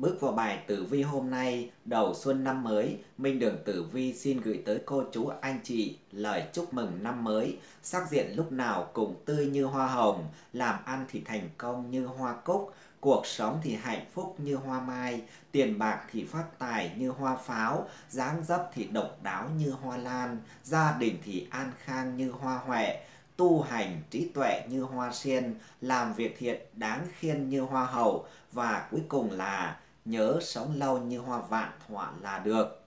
Bước vào bài tử vi hôm nay, đầu xuân năm mới, Minh Đường Tử Vi xin gửi tới cô chú anh chị lời chúc mừng năm mới, sắc diện lúc nào cũng tươi như hoa hồng, làm ăn thì thành công như hoa cúc, cuộc sống thì hạnh phúc như hoa mai, tiền bạc thì phát tài như hoa pháo, dáng dấp thì độc đáo như hoa lan, gia đình thì an khang như hoa huệ, tu hành trí tuệ như hoa sen, làm việc thiện đáng khiên như hoa hậu và cuối cùng là nhớ sống lâu như hoa vạn họa là được.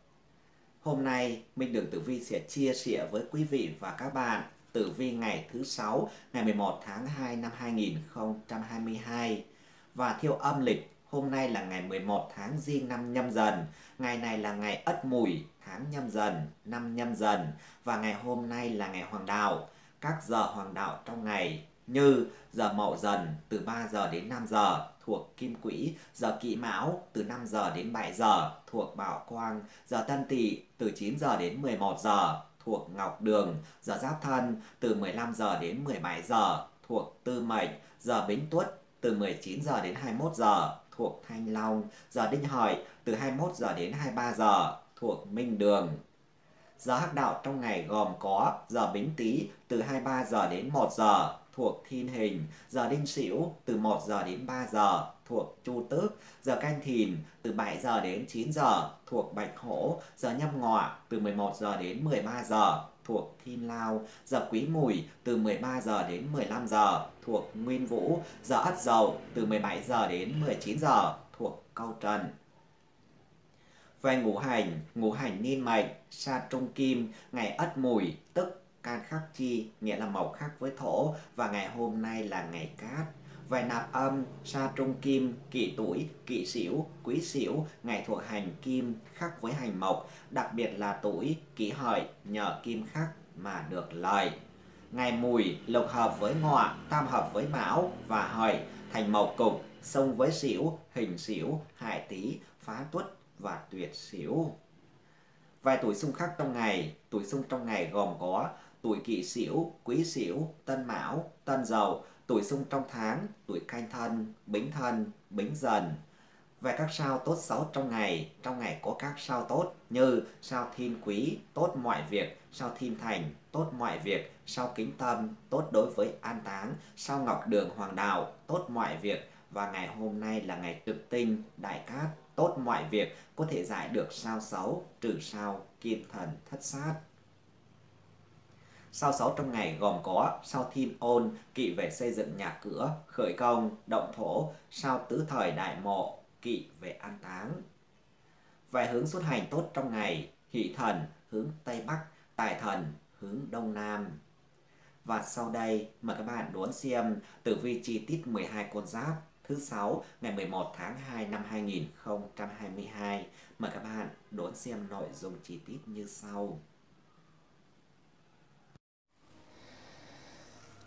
Hôm nay, Minh Đường Tử Vi sẽ chia sẻ với quý vị và các bạn Tử Vi ngày thứ 6, ngày 11 tháng 2 năm 2022. Và theo âm lịch, hôm nay là ngày 11 tháng Giêng năm nhâm dần. Ngày này là ngày Ất Mùi, tháng nhâm dần, năm nhâm dần. Và ngày hôm nay là ngày Hoàng Đạo. Các giờ Hoàng Đạo trong ngày như giờ Mậu Dần từ 3 giờ đến 5 giờ thuộc Kim Quỹ, giờ kỵ Mão từ 5 giờ đến 7 giờ thuộc Bảo Quang, giờ Tân Tỵ từ 9 giờ đến 11 giờ thuộc Ngọc Đường, giờ Giáp Thân từ 15 giờ đến 17 giờ thuộc Tư Mệnh, giờ Bính Tuất từ 19 giờ đến 21 giờ thuộc Thanh Long, giờ Đinh Hợi từ 21 giờ đến 23 giờ thuộc Minh Đường. Giờ hắc đạo trong ngày gồm có giờ Bính Tý từ 23 giờ đến 1 giờ thuộc thiên hình, giờ đinh sửu từ 1 giờ đến 3 giờ thuộc chu tước, giờ canh thìn từ 7 giờ đến 9 giờ thuộc bạch hổ, giờ nhâm ngọ từ 11 giờ đến 13 giờ thuộc Thiên Lao, giờ Quý Mùi từ 13 giờ đến 15 giờ thuộc Nguyên Vũ, giờ Ất Dậu từ 17 giờ đến 19 giờ thuộc Câu Trần. Về ngũ hành, ngũ hành niên mệnh, sa trung kim, ngày Ất Mùi tức can khắc chi nghĩa là mộc khắc với thổ và ngày hôm nay là ngày cát Vài nạp âm, sa trung kim, kỷ tuổi, kỷ sửu, quý sửu, ngày thuộc hành kim khắc với hành mộc, đặc biệt là tuổi, kỷ hợi nhờ kim khắc mà được lời. Ngày mùi lục hợp với ngọ, tam hợp với mão và hợi, thành mộc cục, sông với sửu, hình sửu, hải tý, phá tuất và tuyệt sửu. Vài tuổi xung khắc trong ngày, tuổi xung trong ngày gồm có tuổi kỷ sửu, quý sửu, tân mão, tân dậu, tuổi xung trong tháng, tuổi canh thân, bính thân, bính dần. Về các sao tốt xấu trong ngày, trong ngày có các sao tốt như sao thiên quý, tốt mọi việc, sao thiên thành, tốt mọi việc, sao kính tâm, tốt đối với an táng, sao ngọc đường hoàng đạo, tốt mọi việc. Và ngày hôm nay là ngày trực tinh, đại cát, tốt mọi việc, có thể giải được sao xấu, trừ sao kim thần thất sát sau 6 trong ngày gồm có sau thiên ôn, kỵ về xây dựng nhà cửa, khởi công, động thổ, sau tứ thời đại mộ, kỵ về an táng. vài hướng xuất hành tốt trong ngày, hỷ thần hướng Tây Bắc, tài thần hướng Đông Nam. Và sau đây, mời các bạn đón xem tử vi chi tiết 12 con giáp thứ 6 ngày 11 tháng 2 năm 2022. Mời các bạn đón xem nội dung chi tiết như sau.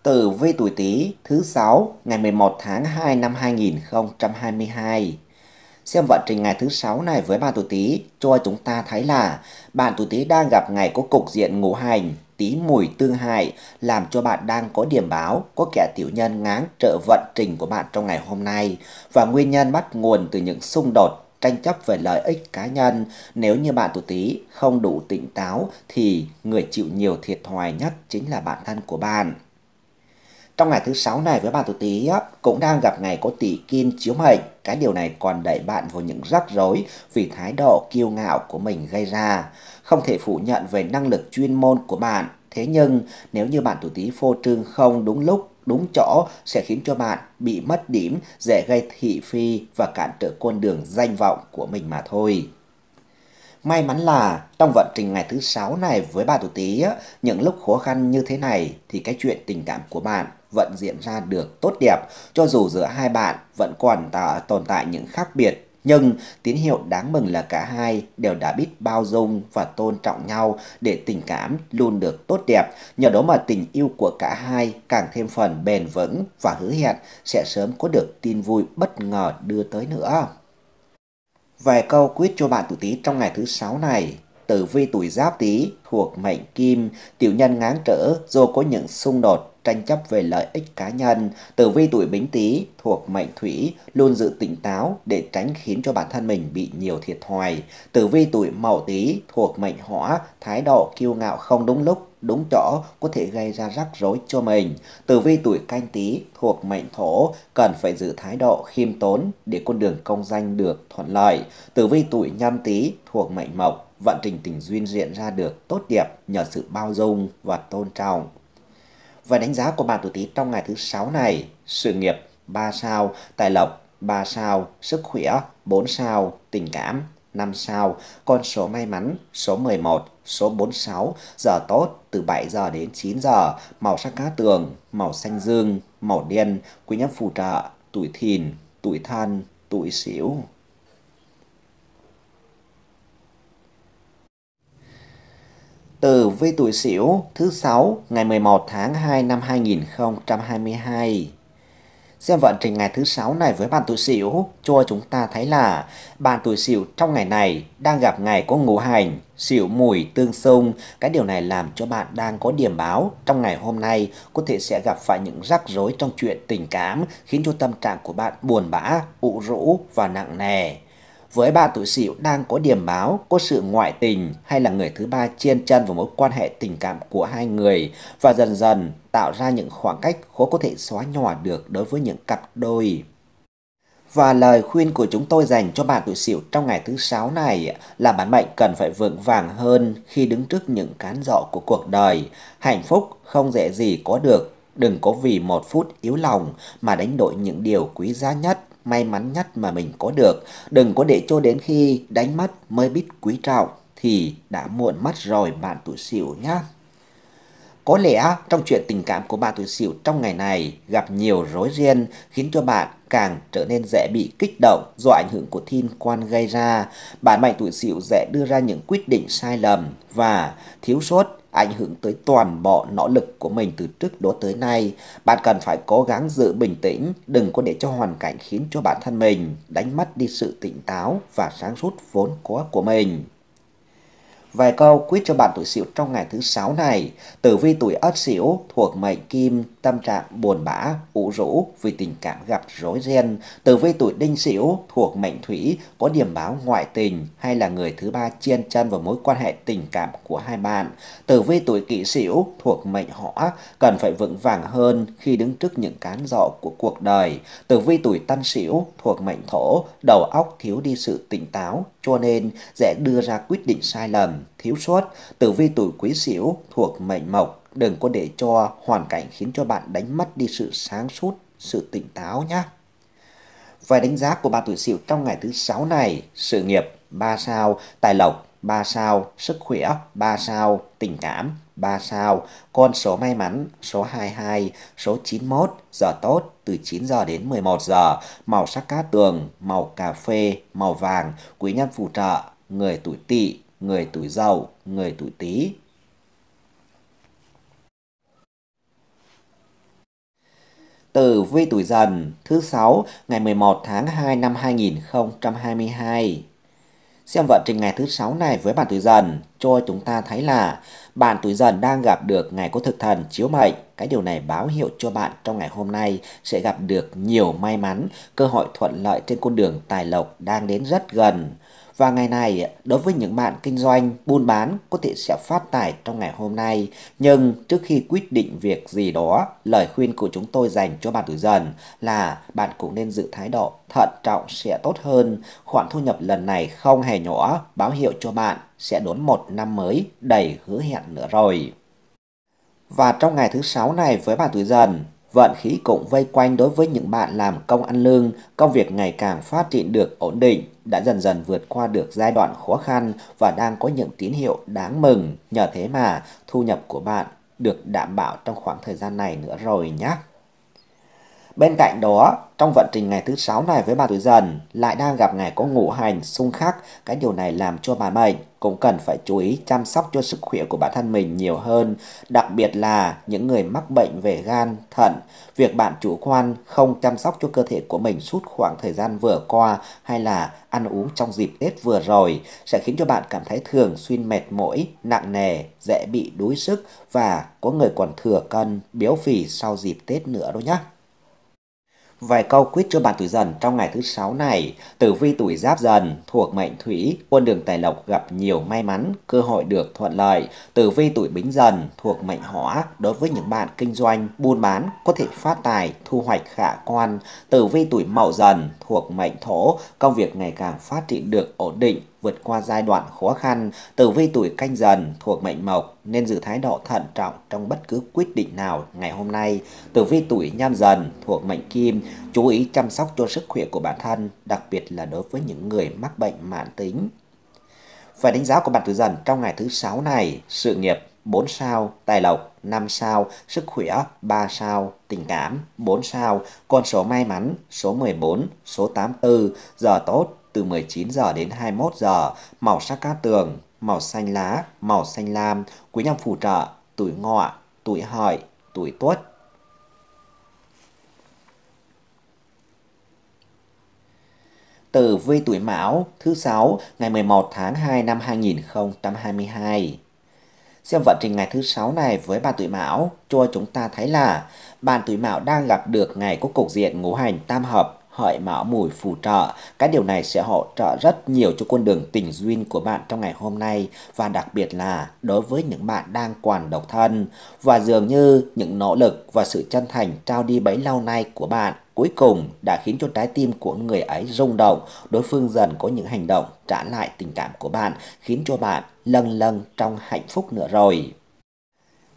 Tử vi tuổi Tý thứ sáu ngày 11 tháng 2 năm 2022. Xem vận trình ngày thứ sáu này với bạn tuổi Tý cho chúng ta thấy là bạn tuổi Tý đang gặp ngày có cục diện ngũ hành tý mùi tương hại làm cho bạn đang có điểm báo có kẻ tiểu nhân ngáng trợ vận trình của bạn trong ngày hôm nay và nguyên nhân bắt nguồn từ những xung đột tranh chấp về lợi ích cá nhân nếu như bạn tuổi tý không đủ tỉnh táo thì người chịu nhiều thiệt thòi nhất chính là bản thân của bạn trong ngày thứ sáu này với bạn tuổi Tý cũng đang gặp ngày có tỷ kim chiếu mệnh, cái điều này còn đẩy bạn vào những rắc rối vì thái độ kiêu ngạo của mình gây ra. Không thể phủ nhận về năng lực chuyên môn của bạn, thế nhưng nếu như bạn tuổi Tý phô trương không đúng lúc đúng chỗ sẽ khiến cho bạn bị mất điểm, dễ gây thị phi và cản trở con đường danh vọng của mình mà thôi. May mắn là trong vận trình ngày thứ sáu này với bà tuổi tí, những lúc khó khăn như thế này thì cái chuyện tình cảm của bạn vẫn diễn ra được tốt đẹp, cho dù giữa hai bạn vẫn còn tồn tại những khác biệt. Nhưng tín hiệu đáng mừng là cả hai đều đã biết bao dung và tôn trọng nhau để tình cảm luôn được tốt đẹp. Nhờ đó mà tình yêu của cả hai càng thêm phần bền vững và hứa hẹn sẽ sớm có được tin vui bất ngờ đưa tới nữa. Vài câu quyết cho bạn tuổi tí trong ngày thứ sáu này. Tử vi tuổi giáp tí thuộc mệnh kim, tiểu nhân ngáng trở do có những xung đột tranh chấp về lợi ích cá nhân. Tử vi tuổi Bính Tý thuộc mệnh Thủy luôn giữ tỉnh táo để tránh khiến cho bản thân mình bị nhiều thiệt thòi. Tử vi tuổi Mậu Tý thuộc mệnh Hỏa, thái độ kiêu ngạo không đúng lúc đúng chỗ có thể gây ra rắc rối cho mình. Tử vi tuổi canh tý thuộc mệnh thổ cần phải giữ thái độ khiêm tốn để con đường công danh được thuận lợi. Tử vi tuổi nhâm tý thuộc mệnh mộc vận trình tình duyên diễn ra được tốt đẹp nhờ sự bao dung và tôn trọng và đánh giá của bạn tuổi Tý trong ngày thứ sáu này. Sự nghiệp 3 sao, tài lộc 3 sao, sức khỏe 4 sao, tình cảm 5 sao, con số may mắn số 11, số 46, giờ tốt từ 7 giờ đến 9 giờ, màu sắc cá tường, màu xanh dương, màu đen, quý nhân phù trợ, tuổi thìn, tuổi thân, tuổi xỉu. từ vi tuổi Sửu thứ sáu ngày 11 tháng 2 năm 2022. Xem vận trình ngày thứ sáu này với bạn tuổi Sửu cho chúng ta thấy là bạn tuổi Sửu trong ngày này đang gặp ngày có ngũ hành, Sửu mùi tương xung, cái điều này làm cho bạn đang có điểm báo trong ngày hôm nay có thể sẽ gặp phải những rắc rối trong chuyện tình cảm khiến cho tâm trạng của bạn buồn bã, ủ rũ và nặng nề với ba tuổi sửu đang có điểm báo, có sự ngoại tình hay là người thứ ba chiên chân vào mối quan hệ tình cảm của hai người và dần dần tạo ra những khoảng cách khó có thể xóa nhỏ được đối với những cặp đôi. Và lời khuyên của chúng tôi dành cho bạn tuổi sửu trong ngày thứ sáu này là bản mệnh cần phải vững vàng hơn khi đứng trước những cán dọ của cuộc đời. Hạnh phúc không dễ gì có được, đừng có vì một phút yếu lòng mà đánh đổi những điều quý giá nhất may mắn nhất mà mình có được. Đừng có để cho đến khi đánh mất mới biết quý trọng thì đã muộn mất rồi bạn tuổi xỉu nhá. Có lẽ trong chuyện tình cảm của bà Tuổi Sửu trong ngày này gặp nhiều rối ren khiến cho bạn càng trở nên dễ bị kích động do ảnh hưởng của thiên quan gây ra. Bạn mạnh Tuổi Sửu dễ đưa ra những quyết định sai lầm và thiếu sót ảnh hưởng tới toàn bộ nỗ lực của mình từ trước đó tới nay. Bạn cần phải cố gắng giữ bình tĩnh, đừng có để cho hoàn cảnh khiến cho bản thân mình đánh mất đi sự tỉnh táo và sáng suốt vốn có của mình. Vài câu quyết cho bạn tuổi Sửu trong ngày thứ sáu này. Tử vi tuổi Ất Sửu thuộc mệnh Kim, tâm trạng buồn bã, u rũ vì tình cảm gặp rối ren. Tử vi tuổi Đinh Sửu thuộc mệnh Thủy có điểm báo ngoại tình hay là người thứ ba chen chân vào mối quan hệ tình cảm của hai bạn. Tử vi tuổi Kỷ Sửu thuộc mệnh Hỏa cần phải vững vàng hơn khi đứng trước những cán dọ của cuộc đời. Tử vi tuổi Tân Sửu thuộc mệnh Thổ đầu óc thiếu đi sự tỉnh táo cho nên dễ đưa ra quyết định sai lầm thiếu sót, tử vi tuổi quý sửu thuộc mệnh mộc, đừng có để cho hoàn cảnh khiến cho bạn đánh mất đi sự sáng suốt, sự tỉnh táo nhé. Vài đánh giá của ba tuổi sửu trong ngày thứ sáu này, sự nghiệp 3 sao, tài lộc 3 sao, sức khỏe 3 sao, tình cảm 3 sao, con số may mắn số 22, số 91, giờ tốt từ 9 giờ đến 11 giờ, màu sắc cá tường, màu cà phê, màu vàng, quý nhân phù trợ, người tuổi tỵ, người tuổi giàu, người tuổi tý. Từ vi tuổi dần thứ 6 ngày 11 tháng 2 năm 2022. Xem vận trình ngày thứ 6 này với bạn tuổi dần cho chúng ta thấy là bạn tuổi dần đang gặp được ngày có thực thần chiếu mệnh. Cái điều này báo hiệu cho bạn trong ngày hôm nay sẽ gặp được nhiều may mắn, cơ hội thuận lợi trên con đường tài lộc đang đến rất gần. Và ngày này, đối với những bạn kinh doanh, buôn bán có thể sẽ phát tài trong ngày hôm nay. Nhưng trước khi quyết định việc gì đó, lời khuyên của chúng tôi dành cho bạn tuổi dần là bạn cũng nên giữ thái độ thận trọng sẽ tốt hơn. Khoản thu nhập lần này không hề nhỏ, báo hiệu cho bạn sẽ đón một năm mới đầy hứa hẹn nữa rồi. Và trong ngày thứ sáu này với bạn tuổi dần, vận khí cũng vây quanh đối với những bạn làm công ăn lương, công việc ngày càng phát triển được ổn định đã dần dần vượt qua được giai đoạn khó khăn và đang có những tín hiệu đáng mừng. Nhờ thế mà thu nhập của bạn được đảm bảo trong khoảng thời gian này nữa rồi nhé. Bên cạnh đó, trong vận trình ngày thứ sáu này với bà tuổi dần lại đang gặp ngày có ngũ hành xung khắc, cái điều này làm cho bạn mệnh cũng cần phải chú ý chăm sóc cho sức khỏe của bản thân mình nhiều hơn, đặc biệt là những người mắc bệnh về gan, thận. Việc bạn chủ quan không chăm sóc cho cơ thể của mình suốt khoảng thời gian vừa qua hay là ăn uống trong dịp Tết vừa rồi sẽ khiến cho bạn cảm thấy thường xuyên mệt mỏi, nặng nề, dễ bị đuối sức và có người còn thừa cân, béo phì sau dịp Tết nữa đó nhé. Vài câu quyết cho bạn tuổi dần trong ngày thứ sáu này, tử vi tuổi giáp dần thuộc mệnh thủy, quân đường tài lộc gặp nhiều may mắn, cơ hội được thuận lợi. Tử vi tuổi bính dần thuộc mệnh hỏa, đối với những bạn kinh doanh, buôn bán có thể phát tài, thu hoạch khả quan. Tử vi tuổi mậu dần thuộc mệnh thổ, công việc ngày càng phát triển được ổn định, vượt qua giai đoạn khó khăn, tử vi tuổi canh dần thuộc mệnh mộc nên giữ thái độ thận trọng trong bất cứ quyết định nào ngày hôm nay. Tử vi tuổi nhâm dần thuộc mệnh kim, chú ý chăm sóc cho sức khỏe của bản thân, đặc biệt là đối với những người mắc bệnh mãn tính. Phải đánh giá của bạn tuổi dần trong ngày thứ sáu này, sự nghiệp 4 sao, tài lộc 5 sao, sức khỏe 3 sao, tình cảm 4 sao, con số may mắn số 14, số 84, giờ tốt từ 19 giờ đến 21 giờ, màu sắc cát tường, màu xanh lá, màu xanh lam, quý nhân phù trợ, tuổi ngọ, tuổi hợi, tuổi tuất. từ vi tuổi Mão thứ 6 ngày 11 tháng 2 năm 2022. Xem vận trình ngày thứ 6 này với bạn tuổi Mão cho chúng ta thấy là bạn tuổi Mão đang gặp được ngày có cục diện ngũ hành tam hợp hợi mão mùi phù trợ. Cái điều này sẽ hỗ trợ rất nhiều cho con đường tình duyên của bạn trong ngày hôm nay và đặc biệt là đối với những bạn đang còn độc thân. Và dường như những nỗ lực và sự chân thành trao đi bấy lâu nay của bạn cuối cùng đã khiến cho trái tim của người ấy rung động, đối phương dần có những hành động trả lại tình cảm của bạn, khiến cho bạn lâng lâng trong hạnh phúc nữa rồi.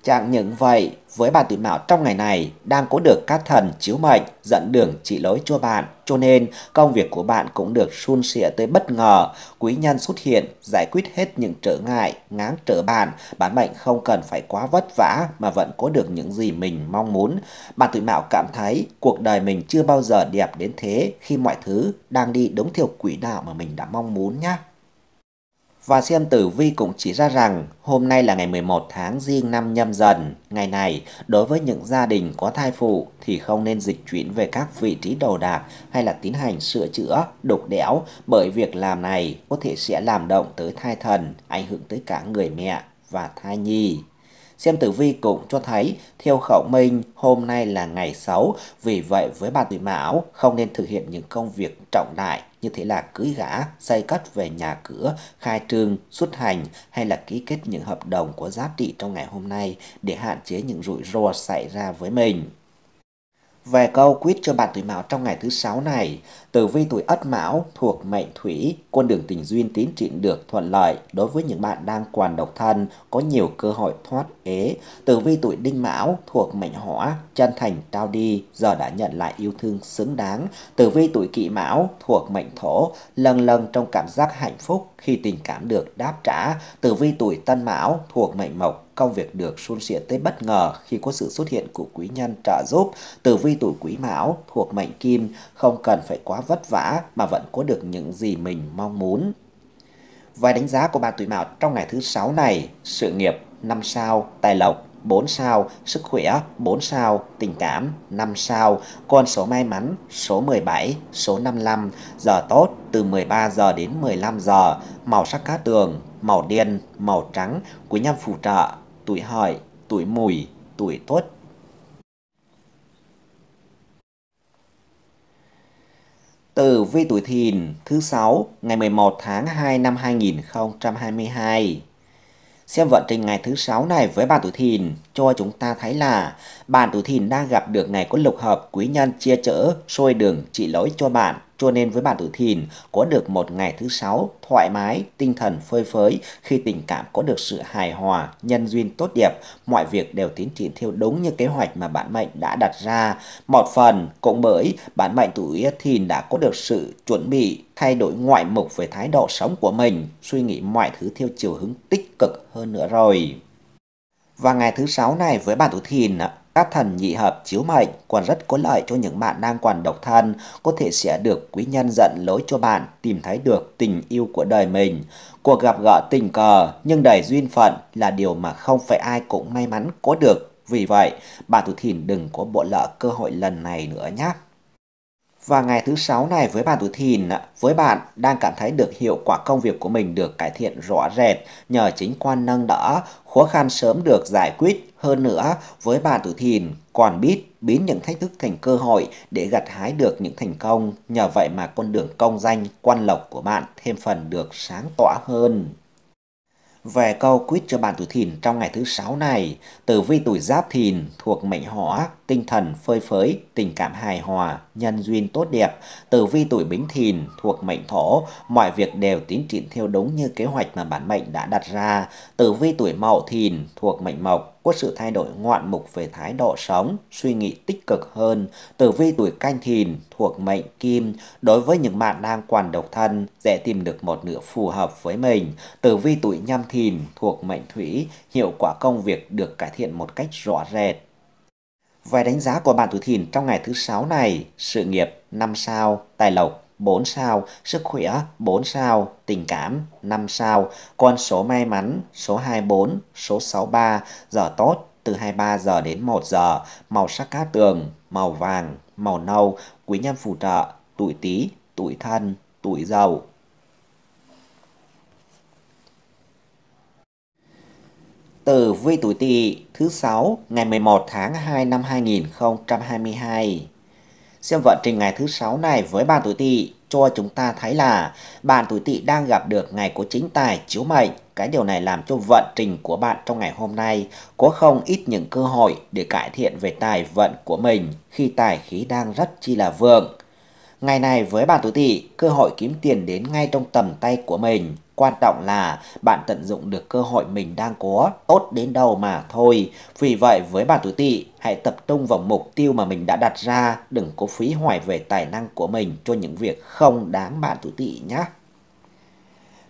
Chẳng những vậy, với bà tuổi mão trong ngày này đang có được các thần chiếu mệnh dẫn đường chỉ lối cho bạn, cho nên công việc của bạn cũng được suôn sẻ tới bất ngờ. Quý nhân xuất hiện giải quyết hết những trở ngại, ngáng trở bạn, bản mệnh không cần phải quá vất vả mà vẫn có được những gì mình mong muốn. Bà tuổi mão cảm thấy cuộc đời mình chưa bao giờ đẹp đến thế khi mọi thứ đang đi đúng theo quỹ đạo mà mình đã mong muốn nhé và xem tử vi cũng chỉ ra rằng hôm nay là ngày 11 tháng riêng năm nhâm dần. Ngày này, đối với những gia đình có thai phụ thì không nên dịch chuyển về các vị trí đầu đạc hay là tiến hành sửa chữa, đục đẽo bởi việc làm này có thể sẽ làm động tới thai thần, ảnh hưởng tới cả người mẹ và thai nhi. Xem tử vi cũng cho thấy theo khẩu minh hôm nay là ngày xấu vì vậy với bà tuổi mão không nên thực hiện những công việc trọng đại như thế là cưới gã, xây cất về nhà cửa, khai trương, xuất hành hay là ký kết những hợp đồng có giá trị trong ngày hôm nay để hạn chế những rủi ro xảy ra với mình. Về câu quyết cho bạn tuổi mão trong ngày thứ sáu này, tử vi tuổi ất mão thuộc mệnh thủy, con đường tình duyên tiến triển được thuận lợi. Đối với những bạn đang còn độc thân, có nhiều cơ hội thoát ế. Tử vi tuổi đinh mão thuộc mệnh hỏa, chân thành trao đi, giờ đã nhận lại yêu thương xứng đáng. Tử vi tuổi kỷ mão thuộc mệnh thổ, lần lần trong cảm giác hạnh phúc khi tình cảm được đáp trả. Tử vi tuổi tân mão thuộc mệnh mộc, công việc được suôn sẻ tới bất ngờ khi có sự xuất hiện của quý nhân trợ giúp từ vi tuổi quý mão thuộc mệnh kim, không cần phải quá vất vả mà vẫn có được những gì mình mong muốn. Vài đánh giá của bạn tuổi mão trong ngày thứ sáu này, sự nghiệp 5 sao, tài lộc 4 sao, sức khỏe 4 sao, tình cảm 5 sao, con số may mắn số 17, số 55, giờ tốt từ 13 giờ đến 15 giờ, màu sắc cá tường, màu đen, màu trắng, quý nhân phù trợ tuổi hợi, tuổi mùi, tuổi tuất. Tử vi tuổi thìn thứ 6 ngày 11 tháng 2 năm 2022. Xem vận trình ngày thứ 6 này với bạn tuổi thìn cho chúng ta thấy là bạn tuổi thìn đang gặp được ngày có lục hợp quý nhân chia chở, sôi đường, chỉ lỗi cho bạn cho nên với bạn tuổi thìn có được một ngày thứ sáu thoải mái, tinh thần phơi phới khi tình cảm có được sự hài hòa, nhân duyên tốt đẹp, mọi việc đều tiến triển theo đúng như kế hoạch mà bạn mệnh đã đặt ra. Một phần cũng bởi bạn mệnh tuổi thìn đã có được sự chuẩn bị thay đổi ngoại mục về thái độ sống của mình, suy nghĩ mọi thứ theo chiều hướng tích cực hơn nữa rồi. Và ngày thứ sáu này với bạn tuổi thìn các thần nhị hợp chiếu mệnh còn rất có lợi cho những bạn đang còn độc thân, có thể sẽ được quý nhân dẫn lối cho bạn tìm thấy được tình yêu của đời mình. Cuộc gặp gỡ tình cờ nhưng đầy duyên phận là điều mà không phải ai cũng may mắn có được. Vì vậy, bạn tuổi thìn đừng có bỏ lỡ cơ hội lần này nữa nhé. Và ngày thứ sáu này với bạn tuổi thìn, với bạn đang cảm thấy được hiệu quả công việc của mình được cải thiện rõ rệt nhờ chính quan nâng đỡ, khó khăn sớm được giải quyết. Hơn nữa, với bạn tuổi thìn còn biết biến những thách thức thành cơ hội để gặt hái được những thành công. Nhờ vậy mà con đường công danh, quan lộc của bạn thêm phần được sáng tỏa hơn. Về câu quyết cho bạn tuổi thìn trong ngày thứ sáu này, từ vi tuổi giáp thìn thuộc mệnh hỏa, tinh thần phơi phới, tình cảm hài hòa, nhân duyên tốt đẹp, tử vi tuổi bính thìn thuộc mệnh thổ, mọi việc đều tiến triển theo đúng như kế hoạch mà bản mệnh đã đặt ra. Tử vi tuổi mậu thìn thuộc mệnh mộc, có sự thay đổi ngoạn mục về thái độ sống, suy nghĩ tích cực hơn. Tử vi tuổi canh thìn thuộc mệnh kim, đối với những bạn đang còn độc thân, dễ tìm được một nửa phù hợp với mình. Tử vi tuổi nhâm thìn thuộc mệnh thủy, hiệu quả công việc được cải thiện một cách rõ rệt. Về đánh giá của bạn tuổi thìn trong ngày thứ sáu này, sự nghiệp 5 sao, tài lộc 4 sao, sức khỏe 4 sao, tình cảm 5 sao, con số may mắn số 24, số 63, giờ tốt từ 23 giờ đến 1 giờ, màu sắc cát tường, màu vàng, màu nâu, quý nhân phù trợ, tuổi tí, tuổi thân, tuổi dầu. Tử vi tuổi Tỵ thứ 6 ngày 11 tháng 2 năm 2022. Xem vận trình ngày thứ 6 này với bạn tuổi Tỵ cho chúng ta thấy là bạn tuổi Tỵ đang gặp được ngày của chính tài chiếu mệnh. Cái điều này làm cho vận trình của bạn trong ngày hôm nay có không ít những cơ hội để cải thiện về tài vận của mình khi tài khí đang rất chi là vượng. Ngày này với bạn tuổi Tỵ, cơ hội kiếm tiền đến ngay trong tầm tay của mình Quan trọng là bạn tận dụng được cơ hội mình đang có tốt đến đâu mà thôi. Vì vậy với bạn tuổi tỵ, hãy tập trung vào mục tiêu mà mình đã đặt ra, đừng có phí hoài về tài năng của mình cho những việc không đáng bạn tuổi tỵ nhé.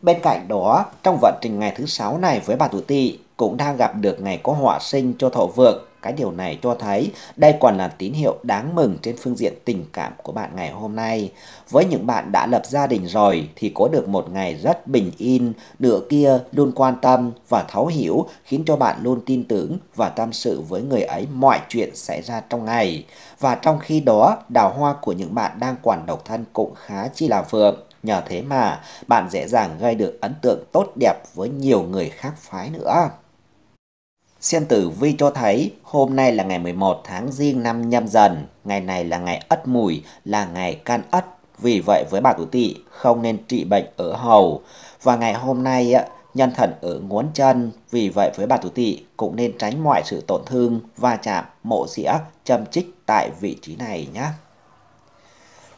Bên cạnh đó, trong vận trình ngày thứ sáu này với bà tuổi tỵ cũng đang gặp được ngày có họa sinh cho thổ vượng cái điều này cho thấy đây còn là tín hiệu đáng mừng trên phương diện tình cảm của bạn ngày hôm nay. Với những bạn đã lập gia đình rồi thì có được một ngày rất bình yên, nửa kia luôn quan tâm và thấu hiểu khiến cho bạn luôn tin tưởng và tâm sự với người ấy mọi chuyện xảy ra trong ngày. Và trong khi đó, đào hoa của những bạn đang quản độc thân cũng khá chi là vượng. Nhờ thế mà bạn dễ dàng gây được ấn tượng tốt đẹp với nhiều người khác phái nữa. Xem tử vi cho thấy hôm nay là ngày 11 tháng riêng năm nhâm dần, ngày này là ngày ất mùi, là ngày can ất. Vì vậy với bà tuổi tỵ không nên trị bệnh ở hầu. Và ngày hôm nay nhân thần ở ngón chân, vì vậy với bà tuổi tỵ cũng nên tránh mọi sự tổn thương, va chạm, mộ dĩa, châm chích tại vị trí này nhé.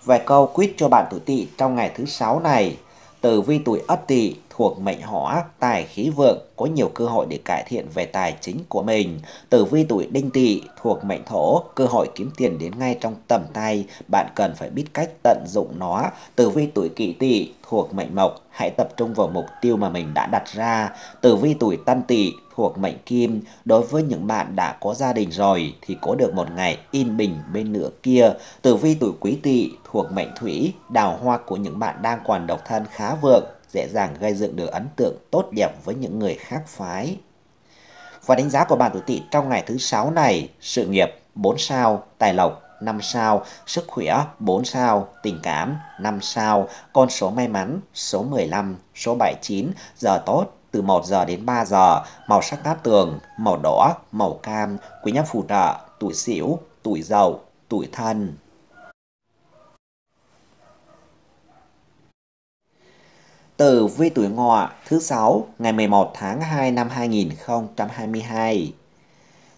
Vài câu quyết cho bạn tuổi tỵ trong ngày thứ sáu này, tử vi tuổi ất tỵ thuộc mệnh hỏa, tài khí vượng, có nhiều cơ hội để cải thiện về tài chính của mình. Tử vi tuổi đinh tỵ thuộc mệnh thổ, cơ hội kiếm tiền đến ngay trong tầm tay, bạn cần phải biết cách tận dụng nó. Tử vi tuổi kỷ tỵ thuộc mệnh mộc, hãy tập trung vào mục tiêu mà mình đã đặt ra. Tử vi tuổi tân tỵ thuộc mệnh kim, đối với những bạn đã có gia đình rồi thì có được một ngày yên bình bên nửa kia. Tử vi tuổi quý tỵ thuộc mệnh thủy, đào hoa của những bạn đang còn độc thân khá vượng dễ dàng gây dựng được ấn tượng tốt đẹp với những người khác phái. Và đánh giá của bạn tuổi tỵ trong ngày thứ sáu này, sự nghiệp 4 sao, tài lộc 5 sao, sức khỏe 4 sao, tình cảm 5 sao, con số may mắn số 15, số 79, giờ tốt từ 1 giờ đến 3 giờ, màu sắc cát tường, màu đỏ, màu cam, quý nhân phù trợ, tuổi sửu, tuổi dậu, tuổi thân. tử vi tuổi ngọ thứ sáu ngày 11 tháng 2 năm 2022.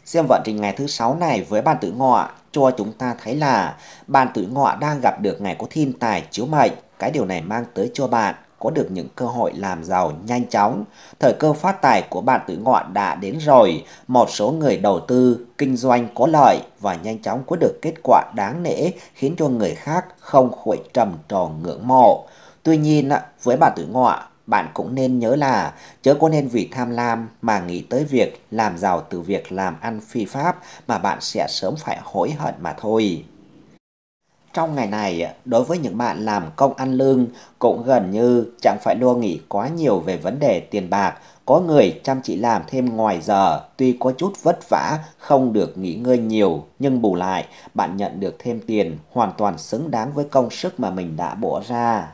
Xem vận trình ngày thứ sáu này với bạn tuổi ngọ cho chúng ta thấy là bạn tuổi ngọ đang gặp được ngày có thiên tài chiếu mệnh. Cái điều này mang tới cho bạn có được những cơ hội làm giàu nhanh chóng. Thời cơ phát tài của bạn tuổi ngọ đã đến rồi. Một số người đầu tư, kinh doanh có lợi và nhanh chóng có được kết quả đáng nể khiến cho người khác không khỏi trầm trồ ngưỡng mộ. Tuy nhiên, với bà tuổi ngọ, bạn cũng nên nhớ là chớ có nên vì tham lam mà nghĩ tới việc làm giàu từ việc làm ăn phi pháp mà bạn sẽ sớm phải hối hận mà thôi. Trong ngày này, đối với những bạn làm công ăn lương cũng gần như chẳng phải lo nghĩ quá nhiều về vấn đề tiền bạc. Có người chăm chỉ làm thêm ngoài giờ, tuy có chút vất vả, không được nghỉ ngơi nhiều, nhưng bù lại, bạn nhận được thêm tiền hoàn toàn xứng đáng với công sức mà mình đã bỏ ra.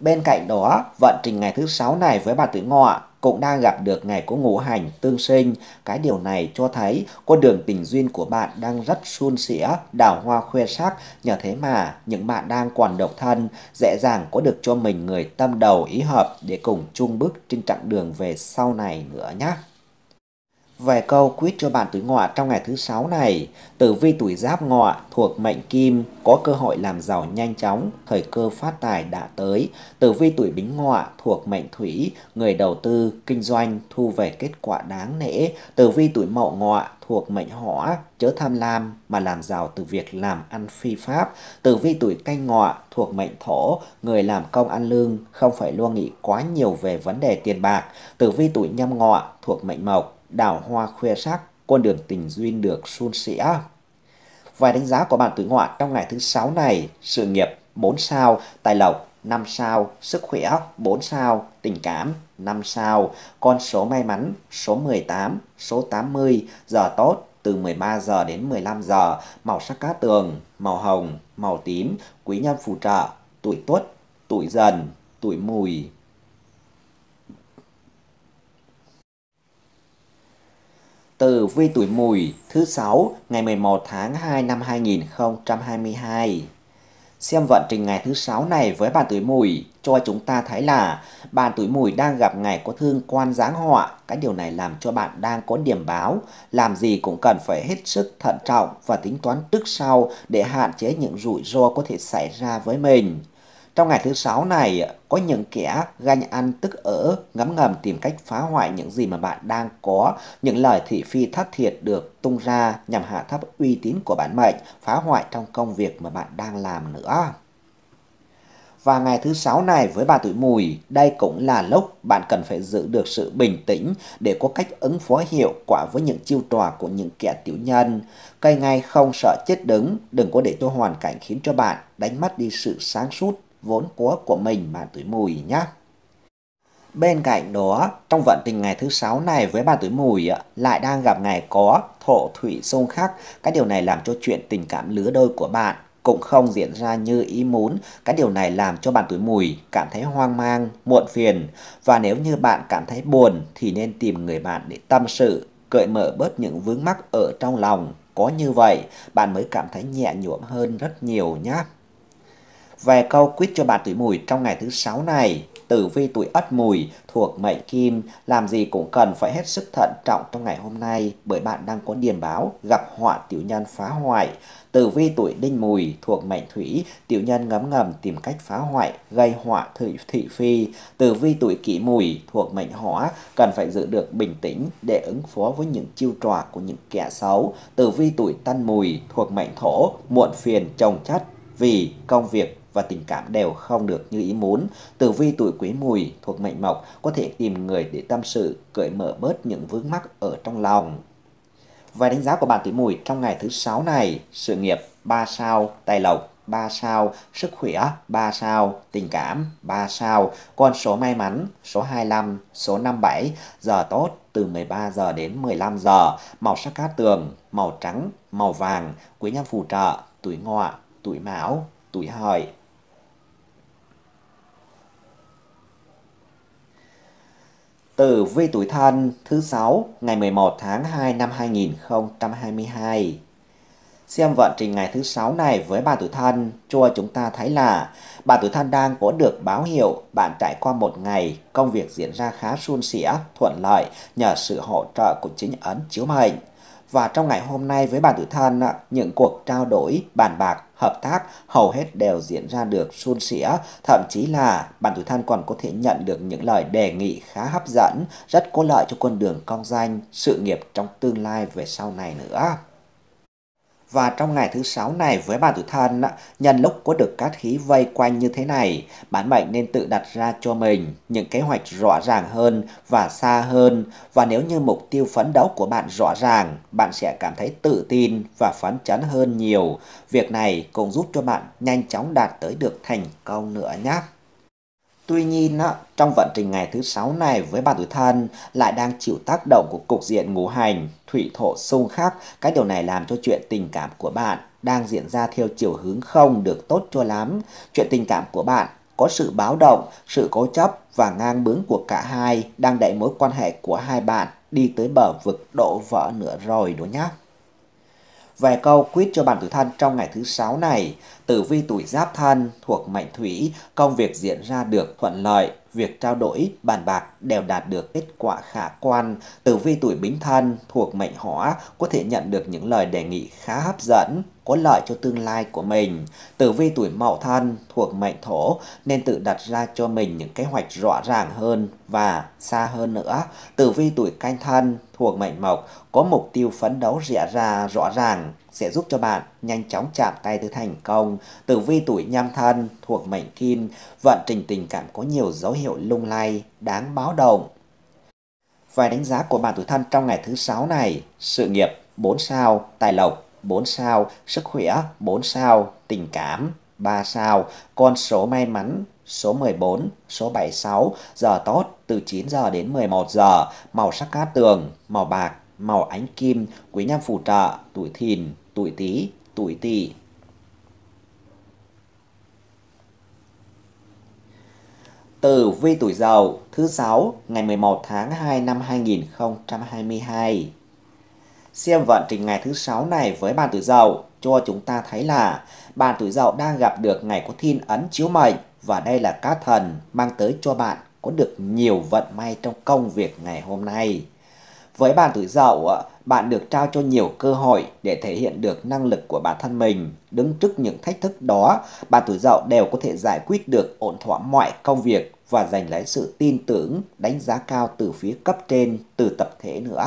Bên cạnh đó, vận trình ngày thứ sáu này với bà tử ngọ cũng đang gặp được ngày của ngũ hành tương sinh. Cái điều này cho thấy con đường tình duyên của bạn đang rất suôn sẻ, đào hoa khoe sắc. Nhờ thế mà những bạn đang còn độc thân dễ dàng có được cho mình người tâm đầu ý hợp để cùng chung bước trên chặng đường về sau này nữa nhé. Về câu quyết cho bạn tuổi ngọ trong ngày thứ sáu này, tử vi tuổi giáp ngọ thuộc mệnh kim có cơ hội làm giàu nhanh chóng, thời cơ phát tài đã tới. Tử vi tuổi bính ngọ thuộc mệnh thủy, người đầu tư, kinh doanh thu về kết quả đáng nể. Tử vi tuổi mậu ngọ thuộc mệnh hỏa, chớ tham lam mà làm giàu từ việc làm ăn phi pháp. Tử vi tuổi canh ngọ thuộc mệnh thổ, người làm công ăn lương không phải lo nghĩ quá nhiều về vấn đề tiền bạc. Tử vi tuổi nhâm ngọ thuộc mệnh mộc, đào hoa khuya sắc, con đường tình duyên được suôn sẻ. Vài đánh giá của bạn tuổi ngọ trong ngày thứ sáu này, sự nghiệp 4 sao, tài lộc 5 sao, sức khỏe 4 sao, tình cảm 5 sao, con số may mắn số 18, số 80, giờ tốt từ 13 giờ đến 15 giờ, màu sắc cá tường, màu hồng, màu tím, quý nhân phù trợ, tuổi tuất, tuổi dần, tuổi mùi, từ vi tuổi mùi thứ 6 ngày 11 tháng 2 năm 2022. Xem vận trình ngày thứ 6 này với bạn tuổi mùi cho chúng ta thấy là bạn tuổi mùi đang gặp ngày có thương quan giáng họa. Cái điều này làm cho bạn đang có điểm báo, làm gì cũng cần phải hết sức thận trọng và tính toán trước sau để hạn chế những rủi ro có thể xảy ra với mình. Trong ngày thứ sáu này, có những kẻ ganh ăn tức ở, ngấm ngầm tìm cách phá hoại những gì mà bạn đang có, những lời thị phi thất thiệt được tung ra nhằm hạ thấp uy tín của bản mệnh, phá hoại trong công việc mà bạn đang làm nữa. Và ngày thứ sáu này với bà tuổi mùi, đây cũng là lúc bạn cần phải giữ được sự bình tĩnh để có cách ứng phó hiệu quả với những chiêu trò của những kẻ tiểu nhân. Cây ngay không sợ chết đứng, đừng có để cho hoàn cảnh khiến cho bạn đánh mất đi sự sáng suốt vốn của của mình bạn tuổi mùi nhé. Bên cạnh đó, trong vận tình ngày thứ sáu này với bạn tuổi mùi lại đang gặp ngày có thổ thủy xung khắc. Cái điều này làm cho chuyện tình cảm lứa đôi của bạn cũng không diễn ra như ý muốn. Cái điều này làm cho bạn tuổi mùi cảm thấy hoang mang, muộn phiền. Và nếu như bạn cảm thấy buồn thì nên tìm người bạn để tâm sự, cởi mở bớt những vướng mắc ở trong lòng. Có như vậy, bạn mới cảm thấy nhẹ nhõm hơn rất nhiều nhé về câu quyết cho bạn tuổi mùi trong ngày thứ sáu này. Tử vi tuổi ất mùi thuộc mệnh kim, làm gì cũng cần phải hết sức thận trọng trong ngày hôm nay bởi bạn đang có điềm báo gặp họa tiểu nhân phá hoại. Tử vi tuổi đinh mùi thuộc mệnh thủy, tiểu nhân ngấm ngầm tìm cách phá hoại, gây họa thị, thị phi. Tử vi tuổi kỷ mùi thuộc mệnh hỏa, cần phải giữ được bình tĩnh để ứng phó với những chiêu trò của những kẻ xấu. Tử vi tuổi tân mùi thuộc mệnh thổ, muộn phiền chồng chất vì công việc và tình cảm đều không được như ý muốn. Tử vi tuổi quý mùi thuộc mệnh mộc có thể tìm người để tâm sự, cởi mở bớt những vướng mắc ở trong lòng. Vài đánh giá của bạn tuổi mùi trong ngày thứ sáu này, sự nghiệp 3 sao, tài lộc 3 sao, sức khỏe 3 sao, tình cảm 3 sao, con số may mắn số 25, số 57, giờ tốt từ 13 giờ đến 15 giờ, màu sắc cát tường, màu trắng, màu vàng, quý nhân phù trợ, tuổi ngọ, tuổi mão, tuổi hợi, Tử vi tuổi thân thứ 6 ngày 11 tháng 2 năm 2022. Xem vận trình ngày thứ 6 này với bà tuổi thân cho chúng ta thấy là bà tuổi thân đang có được báo hiệu bạn trải qua một ngày công việc diễn ra khá suôn sẻ, thuận lợi nhờ sự hỗ trợ của chính ấn chiếu mệnh. Và trong ngày hôm nay với bản tử thần, những cuộc trao đổi, bàn bạc, hợp tác hầu hết đều diễn ra được suôn sẻ, thậm chí là bản tử than còn có thể nhận được những lời đề nghị khá hấp dẫn, rất có lợi cho con đường công danh, sự nghiệp trong tương lai về sau này nữa. Và trong ngày thứ sáu này với bà tuổi thân, nhân lúc có được cát khí vây quanh như thế này, bản mệnh nên tự đặt ra cho mình những kế hoạch rõ ràng hơn và xa hơn. Và nếu như mục tiêu phấn đấu của bạn rõ ràng, bạn sẽ cảm thấy tự tin và phấn chấn hơn nhiều. Việc này cũng giúp cho bạn nhanh chóng đạt tới được thành công nữa nhé. Tuy nhiên, trong vận trình ngày thứ sáu này với bà tuổi thân lại đang chịu tác động của cục diện ngũ hành, thủy thổ xung khắc, cái điều này làm cho chuyện tình cảm của bạn đang diễn ra theo chiều hướng không được tốt cho lắm. Chuyện tình cảm của bạn có sự báo động, sự cố chấp và ngang bướng của cả hai đang đẩy mối quan hệ của hai bạn đi tới bờ vực đổ vỡ nữa rồi đó nhé. Vài câu quyết cho bản tử thân trong ngày thứ sáu này, tử vi tuổi giáp thân thuộc mệnh thủy, công việc diễn ra được thuận lợi, việc trao đổi, bàn bạc đều đạt được kết quả khả quan. Tử vi tuổi bính thân thuộc mệnh hỏa có thể nhận được những lời đề nghị khá hấp dẫn, có lợi cho tương lai của mình. Tử vi tuổi mậu thân thuộc mệnh thổ nên tự đặt ra cho mình những kế hoạch rõ ràng hơn và xa hơn nữa. Tử vi tuổi canh thân thuộc mệnh mộc có mục tiêu phấn đấu rẽ ra rõ ràng sẽ giúp cho bạn nhanh chóng chạm tay tới thành công. Tử vi tuổi nhâm thân thuộc mệnh kim vận trình tình cảm có nhiều dấu hiệu lung lay đáng báo động. Vài đánh giá của bạn tuổi thân trong ngày thứ sáu này, sự nghiệp 4 sao, tài lộc 4 sao, sức khỏe 4 sao, tình cảm 3 sao, con số may mắn số 14, số 76, giờ tốt từ 9 giờ đến 11 giờ, màu sắc cát tường, màu bạc, màu ánh kim, quý nhân phù trợ, tuổi thìn, tuổi tý, tuổi tỵ. từ vi tuổi Dậu thứ 6 ngày 11 tháng 2 năm 2022 xem vận trình ngày thứ sáu này với bàn tuổi dậu cho chúng ta thấy là bàn tuổi dậu đang gặp được ngày có thiên ấn chiếu mệnh và đây là các thần mang tới cho bạn có được nhiều vận may trong công việc ngày hôm nay. Với bàn tuổi dậu, ờ, bạn được trao cho nhiều cơ hội để thể hiện được năng lực của bản thân mình. Đứng trước những thách thức đó, bạn tuổi dậu đều có thể giải quyết được ổn thỏa mọi công việc và giành lấy sự tin tưởng, đánh giá cao từ phía cấp trên, từ tập thể nữa.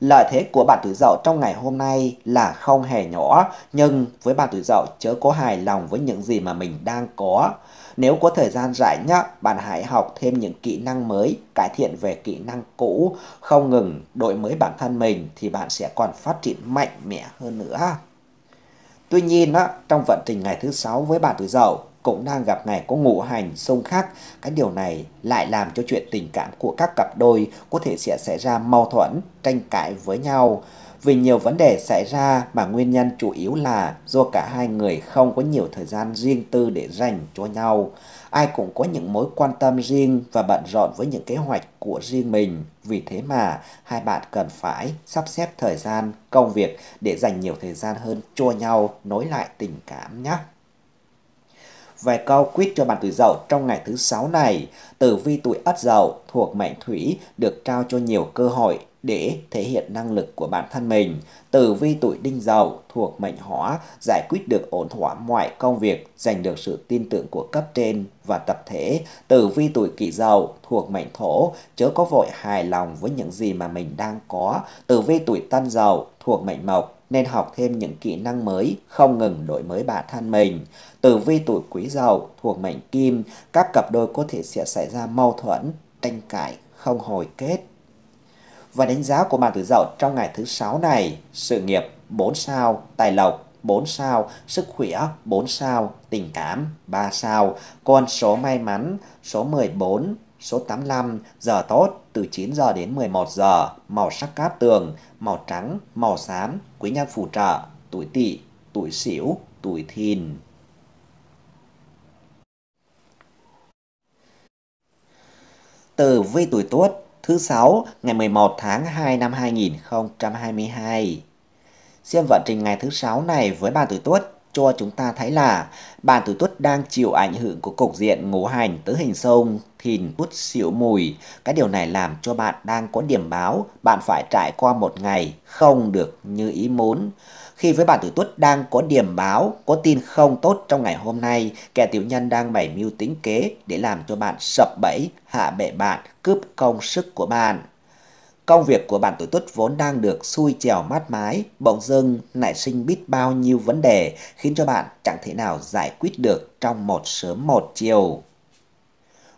Lợi thế của bạn tuổi dậu trong ngày hôm nay là không hề nhỏ, nhưng với bạn tuổi dậu chớ có hài lòng với những gì mà mình đang có. Nếu có thời gian rảnh nhá, bạn hãy học thêm những kỹ năng mới, cải thiện về kỹ năng cũ, không ngừng đổi mới bản thân mình thì bạn sẽ còn phát triển mạnh mẽ hơn nữa. Tuy nhiên, á, trong vận trình ngày thứ sáu với bạn tuổi dậu, cũng đang gặp ngày có ngũ hành xung khắc. Cái điều này lại làm cho chuyện tình cảm của các cặp đôi có thể sẽ xảy ra mâu thuẫn, tranh cãi với nhau. Vì nhiều vấn đề xảy ra mà nguyên nhân chủ yếu là do cả hai người không có nhiều thời gian riêng tư để dành cho nhau. Ai cũng có những mối quan tâm riêng và bận rộn với những kế hoạch của riêng mình. Vì thế mà hai bạn cần phải sắp xếp thời gian, công việc để dành nhiều thời gian hơn cho nhau, nối lại tình cảm nhé về câu quyết cho bạn tuổi dậu trong ngày thứ sáu này, tử vi tuổi ất dậu thuộc mệnh thủy được trao cho nhiều cơ hội để thể hiện năng lực của bản thân mình. Tử vi tuổi đinh dậu thuộc mệnh hỏa giải quyết được ổn thỏa mọi công việc, giành được sự tin tưởng của cấp trên và tập thể. Tử vi tuổi kỷ dậu thuộc mệnh thổ chớ có vội hài lòng với những gì mà mình đang có. Tử vi tuổi tân dậu thuộc mệnh mộc nên học thêm những kỹ năng mới, không ngừng đổi mới bản thân mình. Từ vi tuổi quý dậu thuộc mệnh kim, các cặp đôi có thể sẽ xảy ra mâu thuẫn, tranh cãi, không hồi kết. Và đánh giá của bạn tuổi dậu trong ngày thứ sáu này, sự nghiệp 4 sao, tài lộc 4 sao, sức khỏe 4 sao, tình cảm 3 sao, con số may mắn số 14, Số 85, giờ tốt, từ 9 giờ đến 11 giờ, màu sắc cát tường, màu trắng, màu xám, quý nhân phù trợ, tuổi tỵ, tuổi sửu, tuổi thìn. từ vi tuổi tuất, thứ 6, ngày 11 tháng 2 năm 2022. Xem vận trình ngày thứ 6 này với bà tuổi tuất cho chúng ta thấy là bản tứ tuất đang chịu ảnh hưởng của cục diện ngũ hành tứ hình sông thìn tuất xỉu mùi. Cái điều này làm cho bạn đang có điểm báo, bạn phải trải qua một ngày không được như ý muốn. Khi với bản tử tuất đang có điểm báo, có tin không tốt trong ngày hôm nay, kẻ tiểu nhân đang bày mưu tính kế để làm cho bạn sập bẫy, hạ bệ bạn, cướp công sức của bạn. Công việc của bạn tuổi tuất vốn đang được xuôi chèo mát mái, bỗng dưng nảy sinh biết bao nhiêu vấn đề khiến cho bạn chẳng thể nào giải quyết được trong một sớm một chiều.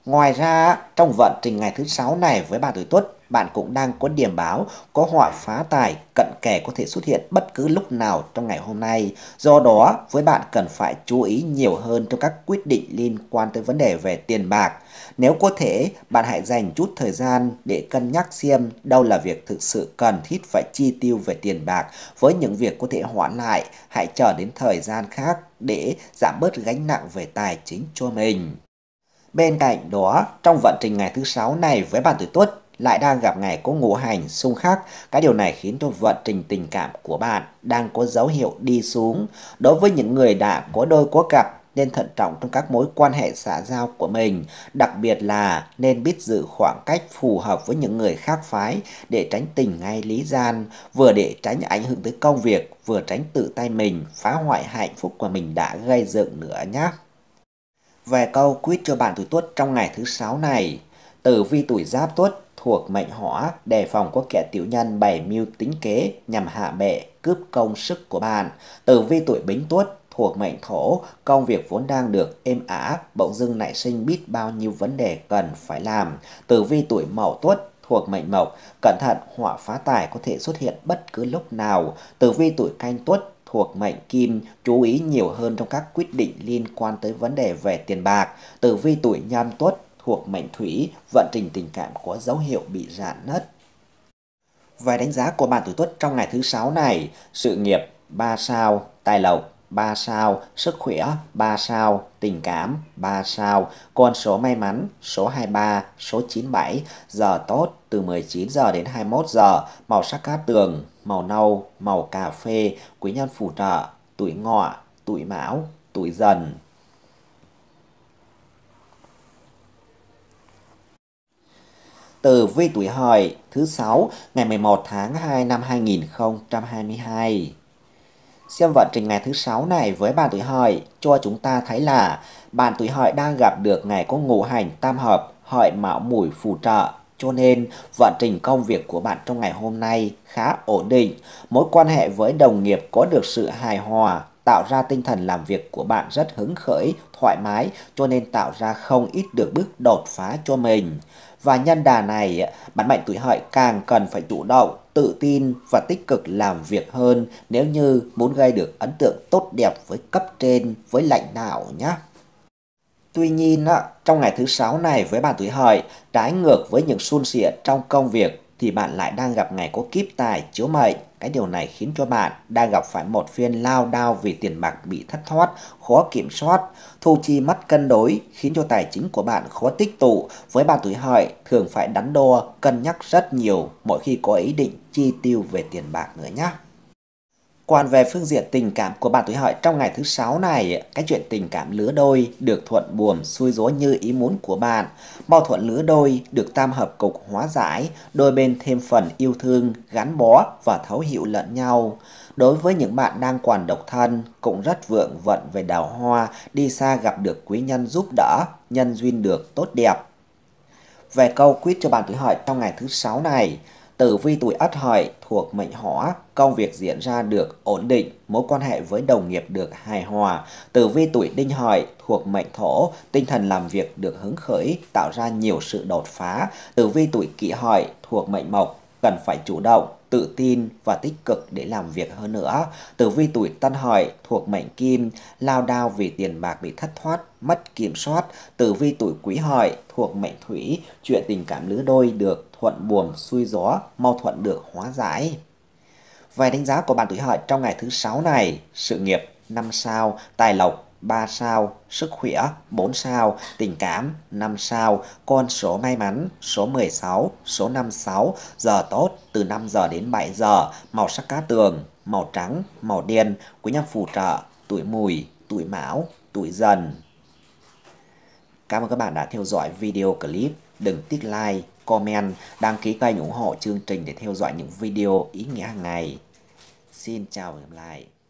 Ngoài ra, trong vận trình ngày thứ sáu này với bạn tuổi tuất, bạn cũng đang có điểm báo có họa phá tài cận kề có thể xuất hiện bất cứ lúc nào trong ngày hôm nay. Do đó, với bạn cần phải chú ý nhiều hơn cho các quyết định liên quan tới vấn đề về tiền bạc. Nếu có thể, bạn hãy dành chút thời gian để cân nhắc xem đâu là việc thực sự cần thiết phải chi tiêu về tiền bạc. Với những việc có thể hoãn lại, hãy chờ đến thời gian khác để giảm bớt gánh nặng về tài chính cho mình. Bên cạnh đó, trong vận trình ngày thứ sáu này với bạn tuổi Tuất, lại đang gặp ngày có ngũ hành xung khắc. Cái điều này khiến cho vận trình tình cảm của bạn đang có dấu hiệu đi xuống. Đối với những người đã có đôi có cặp nên thận trọng trong các mối quan hệ xã giao của mình, đặc biệt là nên biết giữ khoảng cách phù hợp với những người khác phái để tránh tình ngay lý gian, vừa để tránh ảnh hưởng tới công việc, vừa tránh tự tay mình phá hoại hạnh phúc của mình đã gây dựng nữa nhé. Về câu quyết cho bạn tuổi tuất trong ngày thứ sáu này, tử vi tuổi giáp tuất thuộc mệnh hỏa, đề phòng có kẻ tiểu nhân bày mưu tính kế nhằm hạ bệ, cướp công sức của bạn. Tử vi tuổi bính tuất thuộc mệnh thổ, công việc vốn đang được êm ả, bỗng dưng nảy sinh biết bao nhiêu vấn đề cần phải làm. Tử vi tuổi mậu tuất thuộc mệnh mộc, cẩn thận họa phá tài có thể xuất hiện bất cứ lúc nào. Tử vi tuổi canh tuất thuộc mệnh kim chú ý nhiều hơn trong các quyết định liên quan tới vấn đề về tiền bạc. Tử vi tuổi nhâm tuất thuộc mệnh thủy, vận trình tình cảm có dấu hiệu bị rạn nứt. Vài đánh giá của bạn tuổi tuất trong ngày thứ sáu này, sự nghiệp 3 sao, tài lộc 3 sao, sức khỏe 3 sao, tình cảm 3 sao, con số may mắn số 23, số 97, giờ tốt từ 19 giờ đến 21 giờ, màu sắc cát tường, màu nâu, màu cà phê, quý nhân phù trợ, tuổi ngọ, tuổi mão, tuổi dần. tờ vi tuổi hợi thứ 6 ngày 11 tháng 2 năm 2022. Xem vận trình ngày thứ 6 này với bạn tuổi hợi cho chúng ta thấy là bạn tuổi hợi đang gặp được ngày có ngũ hành tam hợp hợi mão mùi phù trợ cho nên vận trình công việc của bạn trong ngày hôm nay khá ổn định. Mối quan hệ với đồng nghiệp có được sự hài hòa, tạo ra tinh thần làm việc của bạn rất hứng khởi, thoải mái cho nên tạo ra không ít được bước đột phá cho mình. Và nhân đà này, bạn mệnh tuổi hợi càng cần phải chủ động, tự tin và tích cực làm việc hơn nếu như muốn gây được ấn tượng tốt đẹp với cấp trên, với lãnh đạo nhé. Tuy nhiên, trong ngày thứ sáu này với bạn tuổi hợi, trái ngược với những xôn xỉa trong công việc thì bạn lại đang gặp ngày có kiếp tài chiếu mệnh cái điều này khiến cho bạn đang gặp phải một phiên lao đao vì tiền bạc bị thất thoát, khó kiểm soát, thu chi mất cân đối, khiến cho tài chính của bạn khó tích tụ. Với bạn tuổi hợi, thường phải đắn đo, cân nhắc rất nhiều mỗi khi có ý định chi tiêu về tiền bạc nữa nhé. Còn về phương diện tình cảm của bạn tuổi hợi trong ngày thứ sáu này, cái chuyện tình cảm lứa đôi được thuận buồm xuôi gió như ý muốn của bạn. Mâu thuẫn lứa đôi được tam hợp cục hóa giải, đôi bên thêm phần yêu thương, gắn bó và thấu hiểu lẫn nhau. Đối với những bạn đang còn độc thân, cũng rất vượng vận về đào hoa, đi xa gặp được quý nhân giúp đỡ, nhân duyên được tốt đẹp. Về câu quyết cho bạn tuổi hợi trong ngày thứ sáu này, Tử vi tuổi Ất Hợi thuộc mệnh Hỏa, công việc diễn ra được ổn định, mối quan hệ với đồng nghiệp được hài hòa. Tử vi tuổi Đinh Hợi thuộc mệnh Thổ, tinh thần làm việc được hứng khởi, tạo ra nhiều sự đột phá. Tử vi tuổi Kỷ Hợi thuộc mệnh Mộc, cần phải chủ động tự tin và tích cực để làm việc hơn nữa. Tử vi tuổi tân hợi thuộc mệnh kim, lao đao vì tiền bạc bị thất thoát, mất kiểm soát. Tử vi tuổi quý hợi thuộc mệnh thủy, chuyện tình cảm lứa đôi được thuận buồm xuôi gió, mau thuận được hóa giải. Vài đánh giá của bạn tuổi hợi trong ngày thứ sáu này, sự nghiệp năm sao, tài lộc 3 sao, sức khỏe 4 sao, tình cảm 5 sao, con số may mắn số 16, số 56, giờ tốt từ 5 giờ đến 7 giờ, màu sắc cá tường, màu trắng, màu đen, quý nhân phù trợ, tuổi mùi, tuổi mão, tuổi dần. Cảm ơn các bạn đã theo dõi video clip. Đừng tích like, comment, đăng ký kênh ủng hộ chương trình để theo dõi những video ý nghĩa hàng ngày. Xin chào và hẹn gặp lại.